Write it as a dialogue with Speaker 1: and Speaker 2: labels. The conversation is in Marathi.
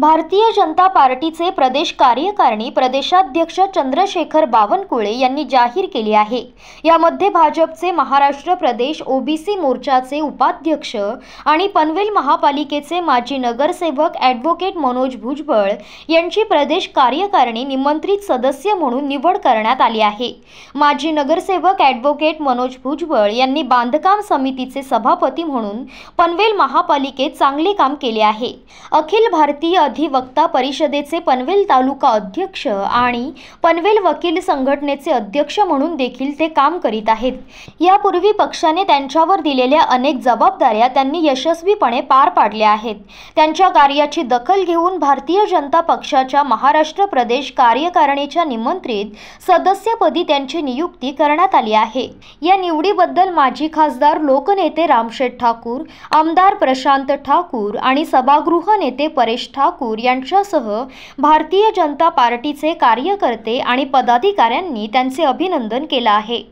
Speaker 1: भारतीय जनता पार्टीचे प्रदेश कार्यकारिणी प्रदेशाध्यक्ष चंद्रशेखर बावनकुळे यांनी जाहीर केली आहे यामध्ये भाजपचे महाराष्ट्र प्रदेश ओबीसी मोर्चाचे उपाध्यक्ष आणि पनवेल महापालिकेचे माजी नगरसेवक ॲडव्होकेट मनोज भुजबळ यांची प्रदेश कार्यकारिणी निमंत्रित सदस्य म्हणून निवड करण्यात आली आहे माजी नगरसेवक ॲडव्होकेट मनोज भुजबळ यांनी बांधकाम समितीचे सभापती म्हणून पनवेल महापालिकेत चांगले काम केले आहे अखिल भारतीय अधिवक्ता परिषदेचे पनवेल तालुका अध्यक्ष आणि पनवेल वकील संघटनेचे अध्यक्ष म्हणून देखील ते काम करीत आहेत यापूर्वी पक्षाने त्यांच्यावर दिलेल्या अनेक जबाबदाऱ्या त्यांनी यशस्वीपणे पार पाडल्या आहेत त्यांच्या कार्याची दखल घेऊन भारतीय जनता पक्षाच्या महाराष्ट्र प्रदेश कार्यकारिणीच्या निमंत्रित सदस्यपदी त्यांची नियुक्ती करण्यात आली आहे या निवडीबद्दल माजी खासदार लोकनेते रामशेठ ठाकूर आमदार प्रशांत ठाकूर आणि सभागृह नेते परेश ठाकूर ठाकूर यांच्यासह भारतीय जनता पार्टीचे कार्यकर्ते आणि पदाधिकाऱ्यांनी त्यांचे अभिनंदन केलं आहे